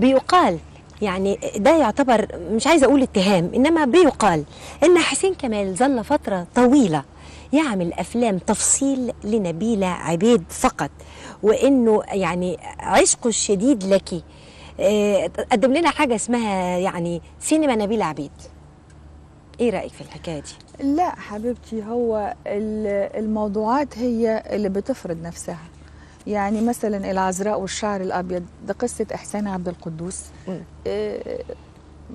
بيقال يعني ده يعتبر مش عايزه اقول اتهام انما بيقال ان حسين كمال ظل فتره طويله يعمل افلام تفصيل لنبيله عبيد فقط وانه يعني عشقه الشديد لك آه، قدم لنا حاجه اسمها يعني سينما نبيله عبيد ايه رايك في الحكايه دي لا حبيبتي هو الموضوعات هي اللي بتفرض نفسها يعني مثلا العذراء والشعر الابيض ده قصه احسان عبد القدوس آه،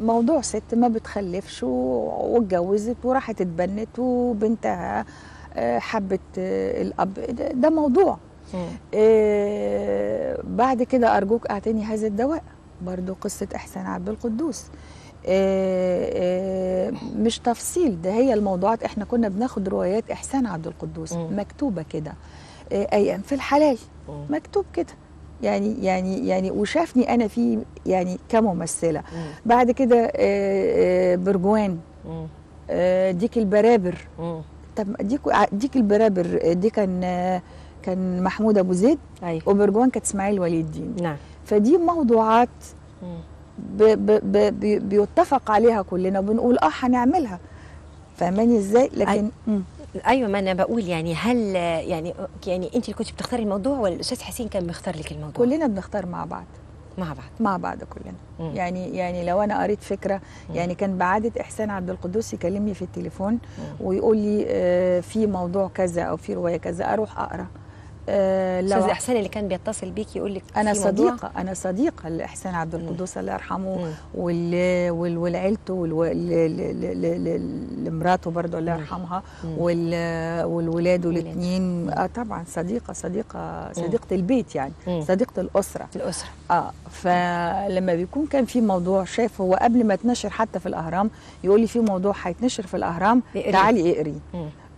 موضوع ست ما بتخلفش واتجوزت وراحت اتبنت وبنتها آه، حبت آه، الاب ده موضوع بعد كده ارجوك اعتني هذا الدواء برضو قصه احسان عبد القدوس مش تفصيل ده هي الموضوعات احنا كنا بناخد روايات احسان عبد القدوس مكتوبه كده ايام في الحلال مكتوب كده يعني يعني يعني وشافني انا فيه يعني كممثله بعد كده آه، آه، برجوان آه، ديك البرابر طب ديك ديك البرابر دي كان كان محمود ابو زيد أيوة. وبرجوان كانت اسماعيل ولي الدين نعم فدي موضوعات ب ب ب بيتفق عليها كلنا وبنقول اه هنعملها فاهماني ازاي لكن أي... ايوه ما انا بقول يعني هل يعني يعني انت اللي كنت بتختاري الموضوع ولا الاستاذ حسين كان بيختار لك الموضوع؟ كلنا بنختار مع بعض مع بعض مع بعض كلنا مم. يعني يعني لو انا قريت فكره مم. يعني كان بعاده احسان عبد القدوس يكلمني في التليفون مم. ويقول لي آه، في موضوع كذا او في روايه كذا اروح اقرا آه، لا استاذ احسان اللي كان بيتصل بيك يقول لك انا صديقه انا صديقه لاحسان عبد القدوس الله يرحمه ولعيلته ولمراته برضه الله يرحمها والولاد الاثنين اه طبعا صديقه صديقه صديقه البيت يعني صديقه الاسره الاسره اه فلما بيكون كان في موضوع شاف هو قبل ما تنشر حتى في الاهرام يقول لي في موضوع هيتنشر في الاهرام تعالي اقري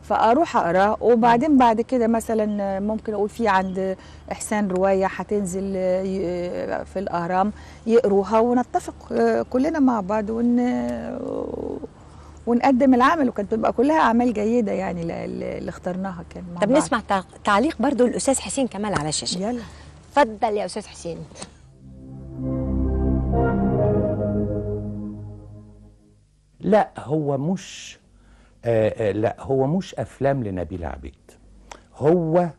فاروح اقراه وبعدين بعد كده مثلا ممكن اقول في عند احسان روايه هتنزل آه، آه، في الاهرام يقروها ونتفق آه، كلنا مع بعض ون ونقدم العمل وكانت بتبقى كلها اعمال جيده يعني اللي اخترناها كان مع طب بعض. نسمع تعليق برضو الاستاذ حسين كمال على الشاشه يلا اتفضل يا استاذ حسين لا هو مش آآ آه، آه، لا هو مش افلام لنبيل عبيد هو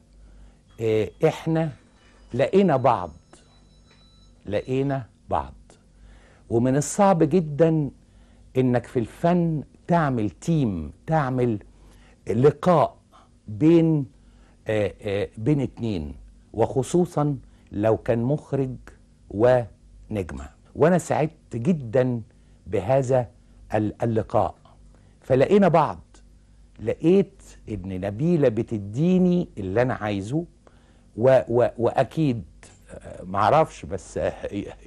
آه، احنا لقينا بعض لقينا بعض ومن الصعب جدا انك في الفن تعمل تيم تعمل لقاء بين آآ آآ بين اتنين وخصوصا لو كان مخرج ونجمه وانا سعدت جدا بهذا اللقاء فلقينا بعض لقيت ان نبيلة بتديني اللي انا عايزه و و واكيد آه، معرفش بس آه،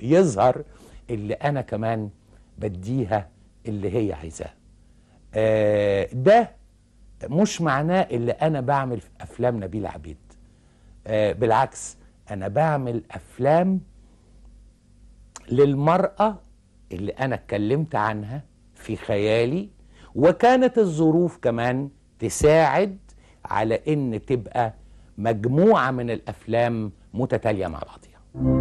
يظهر اللي انا كمان بديها اللي هي عايزاه آه، ده مش معناه اللي انا بعمل في افلام نبيل عبيد بالعكس انا بعمل افلام للمرأة اللي انا اتكلمت عنها في خيالي وكانت الظروف كمان تساعد على ان تبقى مجموعة من الافلام متتالية مع بعضها